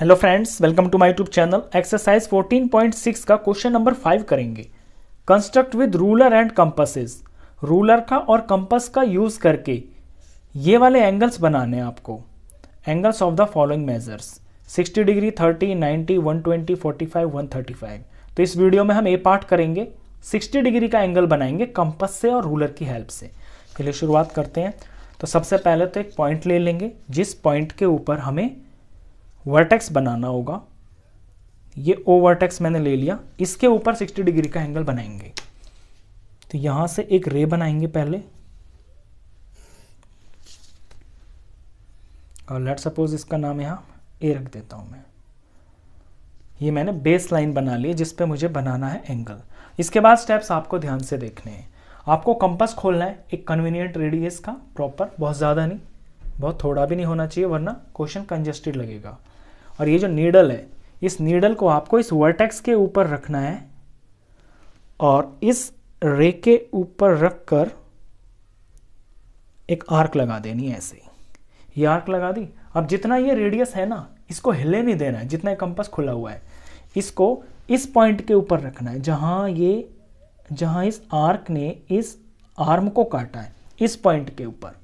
hello friends welcome to my YouTube channel exercise 14.6 का question number five करेंगे construct with ruler and compasses ruler का और compass का use करके ये वाले एंगल्स बनाने हैं आपको angles of the following measures 60 degree 30 90 120 45 135 तो इस वीडियो में हम ए पार्ट करेंगे सिक्सटी डिग्री का एंगल बनाएंगे कंपस से और रूलर की हेल्प से चलिए शुरुआत करते हैं तो सबसे पहले तो एक पॉइंट ले लेंगे जिस पॉइंट के ऊपर हमें वर्टेक्स बनाना होगा ये ओ वर्टेक्स मैंने ले लिया इसके ऊपर 60 डिग्री का एंगल बनाएंगे तो यहां से एक रे बनाएंगे पहले और लेट सपोज इसका नाम यहां ए रख देता हूं मैं ये मैंने बेस लाइन बना ली जिस पे मुझे बनाना है एंगल इसके बाद स्टेप्स आपको ध्यान से देखने हैं आपको कंपस खोलना है एक कन्वीनियंट रेडियस का प्रॉपर बहुत ज़्यादा नहीं बहुत थोड़ा भी नहीं होना चाहिए वरना क्वेश्चन कंजेस्टेड लगेगा और ये जो नीडल है इस नीडल को आपको इस वर्टेक्स के ऊपर रखना है और इस रे के ऊपर रखकर एक आर्क लगा देनी है ऐसे ये आर्क लगा दी अब जितना ये रेडियस है ना इसको हिले नहीं देना है जितना कंपस खुला हुआ है इसको इस पॉइंट के ऊपर रखना है जहां ये जहां इस आर्क ने इस आर्म को काटा है इस पॉइंट के ऊपर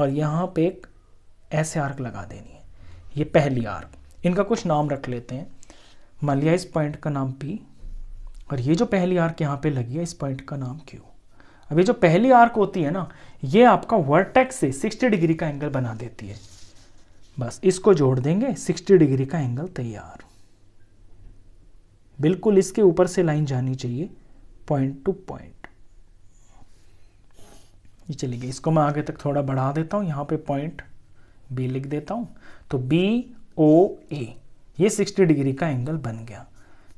और यहां पे एक ऐसे आर्क लगा देनी है ये पहली आर इनका कुछ नाम रख लेते हैं मान लिया इस पॉइंट का नाम पी और ये जो पहली आर्क यहाँ पे लगी है इस पॉइंट का नाम क्यू अब ये जो पहली आर्क होती है ना ये आपका वर्टेक्स से 60 डिग्री का एंगल बना देती है बस इसको जोड़ देंगे 60 डिग्री का एंगल तैयार बिल्कुल इसके ऊपर से लाइन जानी चाहिए पॉइंट टू पॉइंट ये चलिए इसको मैं आगे तक थोड़ा बढ़ा देता हूँ यहाँ पे पॉइंट बी लिख देता हूँ तो बी ओ ए ये 60 डिग्री का एंगल बन गया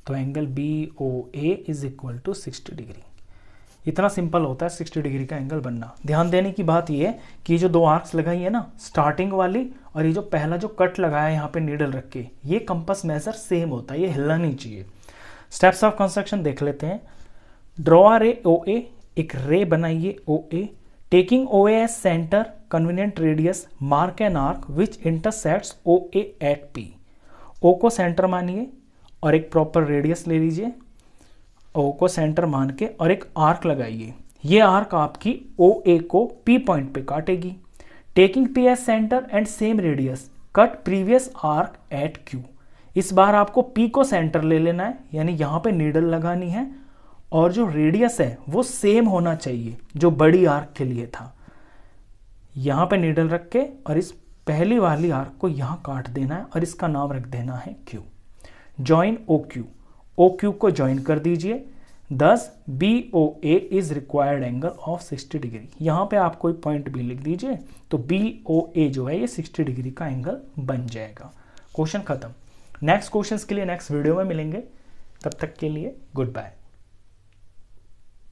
तो angle B O A is equal to sixty degree इतना सिंपल होता है 60 डिग्री का एंगल बनना ध्यान देने की बात यह है कि जो दो आर्क्स लगाई है ना स्टार्टिंग वाली और ये जो पहला जो कट लगाया है यहाँ पे नीडल रख के ये कंपस मेजर सेम होता है ये हिलना नहीं चाहिए स्टेप्स ऑफ कंस्ट्रक्शन देख लेते हैं ड्रॉ रे ओ ए एक रे बनाइए O A taking O A as centre convenient radius mark an arc which intersects O A at P O को सेंटर मानिए और एक प्रॉपर रेडियस ले लीजिए ओ को सेंटर मान के और एक आर्क लगाइए ये आर्क आपकी ओ ए को पी पॉइंट पे काटेगी taking P as centre and same radius cut previous arc at Q इस बार आपको पी को सेंटर ले लेना है यानी यहाँ पे नीडल लगानी है और जो रेडियस है वो सेम होना चाहिए जो बड़ी आर्क के लिए था यहाँ पे नीडल रख के और इस पहली वाली आर्क को यहाँ काट देना है और इसका नाम रख देना है Q join O Q O Q को ज्वाइन कर दीजिए thus B O A is required angle of 60 degree यहाँ पे आप कोई पॉइंट भी लिख दीजिए तो बी ओ ए जो है ये 60 डिग्री का एंगल बन जाएगा क्वेश्चन खत्म नेक्स्ट क्वेश्चन के लिए नेक्स्ट वीडियो में मिलेंगे तब तक के लिए गुड बाय